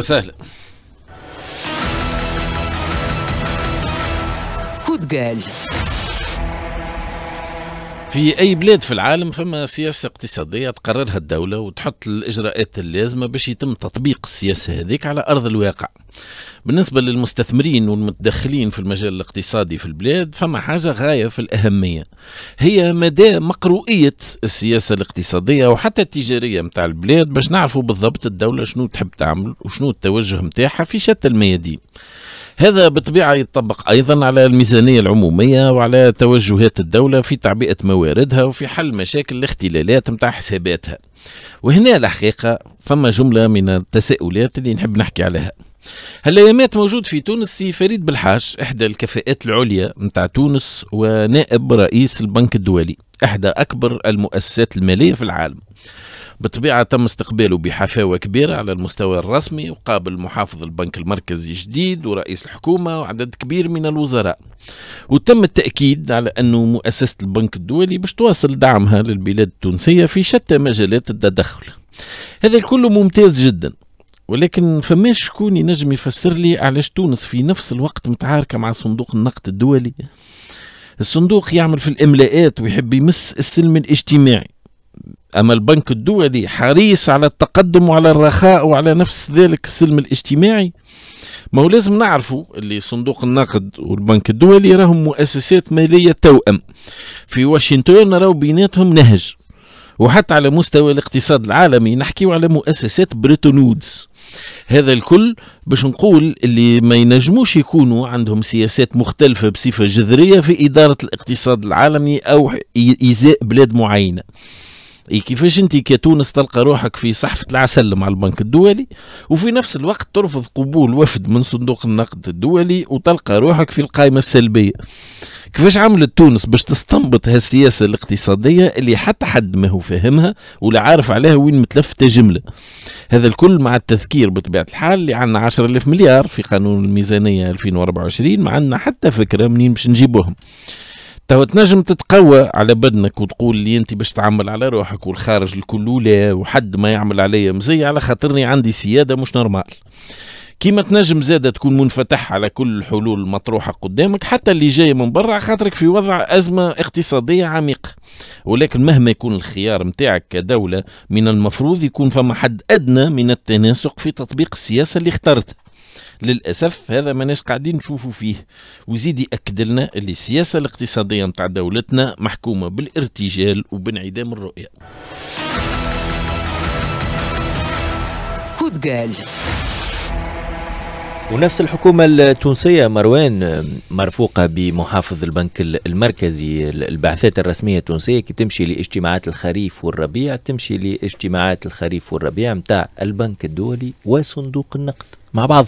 وسهلا خذ قال في اي بلاد في العالم فما سياسه اقتصاديه تقررها الدوله وتحط الاجراءات اللازمه باش يتم تطبيق السياسه هذيك على ارض الواقع بالنسبه للمستثمرين والمتدخلين في المجال الاقتصادي في البلاد فما حاجه غايه في الاهميه هي مدى مقروئيه السياسه الاقتصاديه وحتى التجاريه نتاع البلاد باش نعرفوا بالضبط الدوله شنو تحب تعمل وشنو التوجه نتاعها في شتى الميادين هذا بالطبيعة يتطبق أيضا على الميزانية العمومية وعلى توجهات الدولة في تعبئة مواردها وفي حل مشاكل الاختلالات متاع حساباتها وهنا الحقيقة فما جملة من التساؤلات اللي نحب نحكي عليها هالايامات موجود في تونس سي فريد بالحاج احدى الكفاءات العليا متاع تونس ونائب رئيس البنك الدولي احدى اكبر المؤسسات الماليه في العالم بالطبيعة تم استقباله بحفاوة كبيرة على المستوى الرسمي وقابل محافظ البنك المركزي الجديد ورئيس الحكومة وعدد كبير من الوزراء وتم التأكيد على أنه مؤسسة البنك الدولي باش تواصل دعمها للبلاد التونسية في شتى مجالات التدخل هذا الكل ممتاز جدا ولكن فماش شكون ينجم يفسر لي علاش تونس في نفس الوقت متعاركة مع صندوق النقد الدولي الصندوق يعمل في الإملاءات ويحب يمس السلم الاجتماعي أما البنك الدولي حريص على التقدم وعلى الرخاء وعلى نفس ذلك السلم الاجتماعي ما هو لازم نعرفوا اللي صندوق النقد والبنك الدولي راهم مؤسسات مالية توأم في واشنطن راهو بيناتهم نهج وحتى على مستوى الاقتصاد العالمي نحكيو على مؤسسات بريتونودز هذا الكل باش نقول اللي ما ينجموش يكونوا عندهم سياسات مختلفة بصفة جذرية في إدارة الاقتصاد العالمي أو إزاء بلاد معينة كيفاش انت كتونس تلقى روحك في صحفه العسل مع البنك الدولي وفي نفس الوقت ترفض قبول وفد من صندوق النقد الدولي وتلقى روحك في القائمه السلبيه كيفاش عملت تونس باش تستنبط هالسياسه الاقتصاديه اللي حتى حد ما هو فاهمها ولا عارف عليها وين متلفته جمله هذا الكل مع التذكير بطبيعه الحال اللي عندنا 10000 مليار في قانون الميزانيه 2024 ما عندنا حتى فكره منين باش نجيبوهم تو تنجم تتقوى على بدنك وتقول لي انت باش تعمل على روحك والخارج الكل ولا وحد ما يعمل عليا مزي على خاطرني عندي سياده مش نورمال كيما تنجم زادة تكون منفتح على كل الحلول المطروحة قدامك حتى اللي جاي من برا خاطرك في وضع أزمة اقتصادية عميقة ولكن مهما يكون الخيار متاعك كدولة من المفروض يكون فما حد أدنى من التناسق في تطبيق السياسة اللي اخترتها للاسف هذا ما ناس قاعدين نشوفوا فيه ويزيد ياكد لنا اللي السياسه الاقتصاديه نتاع دولتنا محكومه بالارتجال وبانعدام الرؤيه خد قال ونفس الحكومة التونسية مروان مرفوقة بمحافظ البنك المركزي البعثات الرسمية التونسية كي تمشي لاجتماعات الخريف والربيع تمشي لاجتماعات الخريف والربيع متاع البنك الدولي وصندوق النقد مع بعض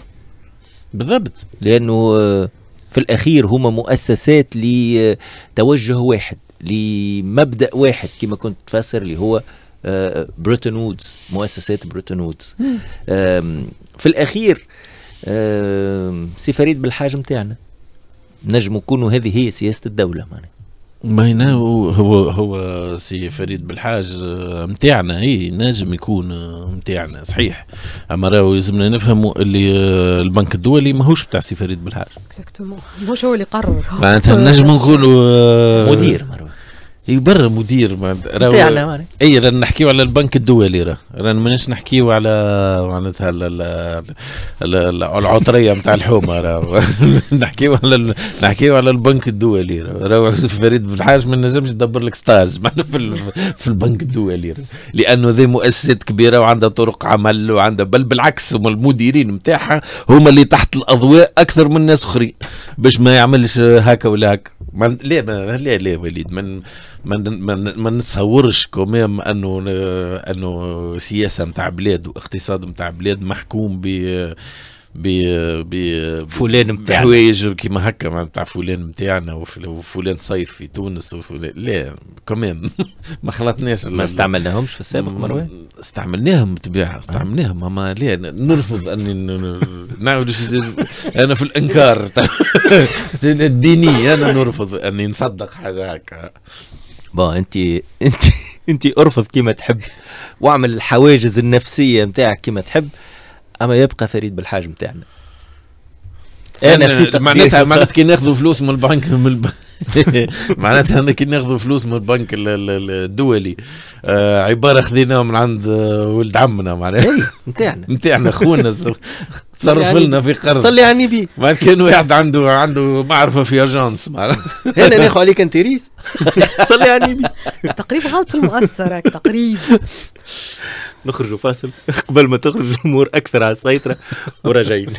بالضبط لانه آه، في الاخير هما مؤسسات لتوجه واحد لمبدا واحد كما كنت تفسر اللي هو آه، بريتن وودز مؤسسات بريتن وودز في الاخير سي فريد بالحاجه نتاعنا نجم يكونوا هذه هي سياسه الدوله معناها ما هنا هو هو سي فريد بالحاج آه، متاعنا اي نجم يكون آه، متاعنا صحيح اما راهو يلزمنا نفهموا اللي آه، البنك الدولي ماهوش بتاع سي فريد بالحاج اكزاكتومون ماهوش هو اللي قرر معناتها نجم نقولوا مدير مروان برا مدير ما راهو اي رانا نحكيو على البنك الدولي راه رانا مانيش نحكيو على معناتها العطريه نتاع الحومه راه نحكيو على نحكيو على البنك الدولي راهو فريد بن الحاج ما نجمش يدبر لك ستاج في البنك الدولي لانه ذي مؤسسات كبيره وعندها طرق عمل وعندها بل بالعكس هما المديرين نتاعها هما اللي تحت الاضواء اكثر من ناس اخرين باش ما يعملش هكا ولا هكا ما لا ما لا لا وليد من من من ما نتصورش كوميم انه انه سياسه نتاع بلاد واقتصاد نتاع بلاد محكوم ب ب ب فلان نتاع بحوايج كيما هكا نتاع فلان نتاعنا وفلان صيف في تونس وفلان لا كمان ما خلطناش ما استعملناهمش في السابق مروان استعملناهم بالطبيعه آه. استعملناهم اما لا نرفض اني نعمل انا في الانكار الديني انا نرفض اني نصدق حاجه هكا بون انت انت انت ارفض كيما تحب واعمل الحواجز النفسيه نتاعك كيما تحب اما يبقى فريد بالحاج نتاعنا يعني انا في معناتها معناتها كي ناخذوا فلوس من البنك من الب... معناتها انا كي ناخذوا فلوس من البنك الدولي آه عباره خذيناها من عند ولد عمنا معناها نتاعنا إيه، نتاعنا خونا تصرف يعني لنا في قرض صلي على النبي ما كان واحد عنده عنده معرفه في اجانس انا ناخذ عليك انت ريس صلي على يعني النبي تقريب غلط المؤثر تقريب نخرجوا فاصل قبل ما تخرج الامور اكثر على السيطره وراجعين